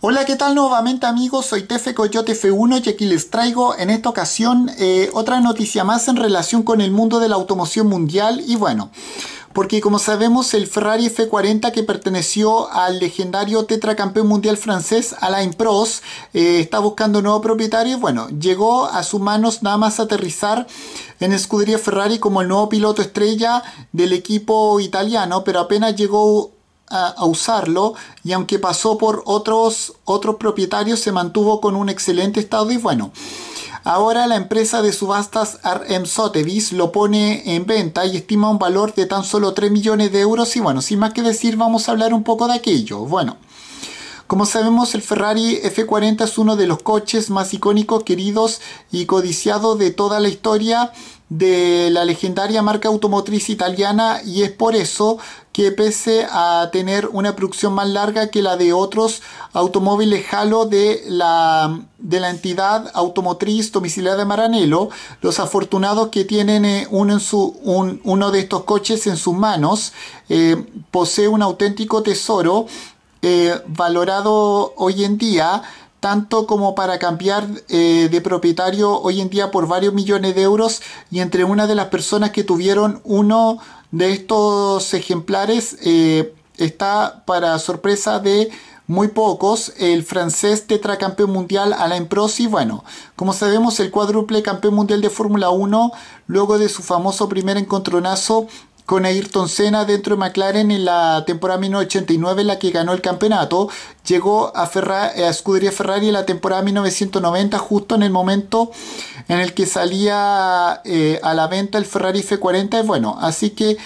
Hola, ¿qué tal nuevamente amigos? Soy Tefe Coyote F1 y aquí les traigo en esta ocasión eh, otra noticia más en relación con el mundo de la automoción mundial y bueno, porque como sabemos el Ferrari F40 que perteneció al legendario tetracampeón mundial francés Alain Prost eh, está buscando nuevo propietario y bueno, llegó a sus manos nada más aterrizar en escudería Ferrari como el nuevo piloto estrella del equipo italiano, pero apenas llegó a, usarlo y aunque pasó por otros, otros propietarios se mantuvo con un excelente estado y bueno. Ahora la empresa de subastas RM Sotheby's lo pone en venta y estima un valor de tan solo 3 millones de euros y bueno, sin más que decir vamos a hablar un poco de aquello. Bueno, como sabemos, el Ferrari F40 es uno de los coches más icónicos, queridos y codiciados de toda la historia de la legendaria marca automotriz italiana y es por eso que pese a tener una producción más larga que la de otros automóviles Halo de la, de la entidad automotriz domiciliada de Maranello, los afortunados que tienen eh, uno, de estos coches en sus manos eh, posee un auténtico tesoro eh, valorado hoy en día tanto como para cambiar eh, de propietario hoy en día por varios millones de euros y entre una de las personas que tuvieron uno de estos ejemplares eh, está para sorpresa de muy pocos, el francés tetracampeón mundial Alain Prost bueno, como sabemos el cuádruple campeón mundial de Fórmula 1 luego de su famoso primer encontronazo con Ayrton Senna dentro de McLaren en la temporada 1989 en la que ganó el campeonato. Llegó a, Ferrari, a Scuderia Ferrari en la temporada 1990 justo en el momento en el que salía eh, a la venta el Ferrari F40. Bueno, así que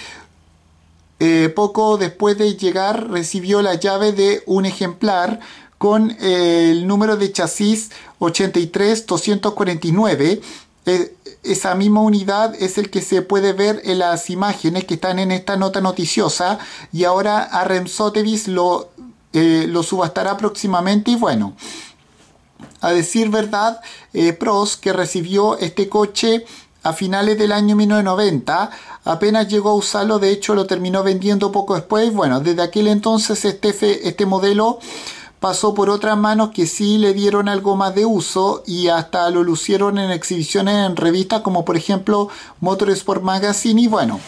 eh, poco después de llegar recibió la llave de un ejemplar con eh, el número de chasis 83249. 249 esa misma unidad es el que se puede ver en las imágenes que están en esta nota noticiosa y ahora a Remsotevis lo, eh, lo subastará próximamente y bueno, a decir verdad, eh, pros que recibió este coche a finales del año 1990, apenas llegó a usarlo, de hecho lo terminó vendiendo poco después, bueno, desde aquel entonces este, este modelo pasó por otras manos que sí le dieron algo más de uso y hasta lo lucieron en exhibiciones en revistas como por ejemplo Motorsport Magazine y bueno.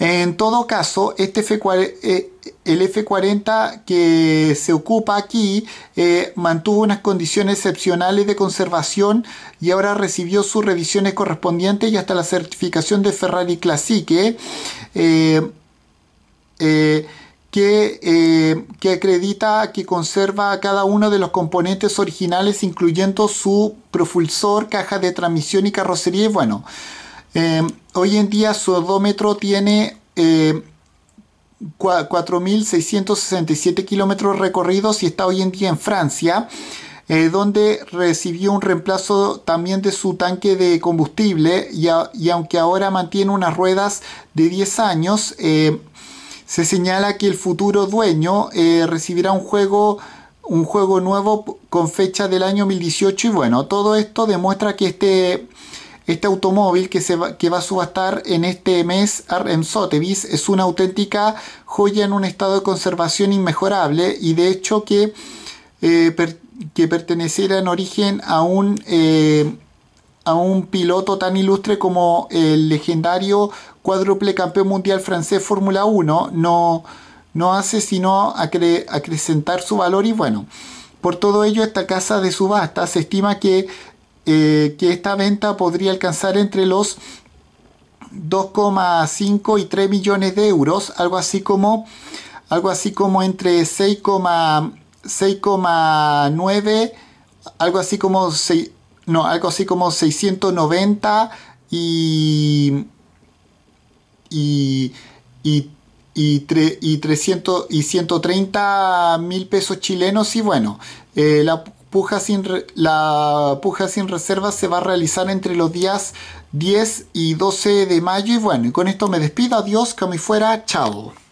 En todo caso, este F4, eh, el F40 que se ocupa aquí eh, mantuvo unas condiciones excepcionales de conservación y ahora recibió sus revisiones correspondientes y hasta la certificación de Ferrari Classique. Eh, que, eh, que acredita que conserva cada uno de los componentes originales, incluyendo su propulsor, caja de transmisión y carrocería. Y bueno, em, hoy en día su odómetro tiene... 4.667 eh, kilómetros recorridos y está hoy en día en Francia, eh, donde recibió un reemplazo también de su tanque de combustible y, aunque ahora mantiene unas ruedas de 10 años, se señala que el futuro dueño eh, recibirá un juego, un juego nuevo con fecha del año 2018 y bueno, todo esto demuestra que este, este automóvil que, se va, que va a subastar en este mes en Sotevis es una auténtica joya en un estado de conservación inmejorable y de hecho que, eh, que perteneciera en origen a un... Eh, a un piloto tan ilustre como el legendario cuádruple campeón mundial francés Fórmula 1 no, no hace sino acrecentar su valor y bueno, por todo ello esta casa de subasta se estima que, eh, que esta venta podría alcanzar entre los 2,5 y 3 millones de euros, algo así como, algo así como entre 6,9 algo así como 6, no, algo así como 690 y, y, 300 y 130 mil pesos chilenos y bueno, eh, la, puja sin la puja sin reserva se va a realizar entre los días 10 y 12 de mayo y bueno, y con esto me despido, adiós, que me fuera, chao.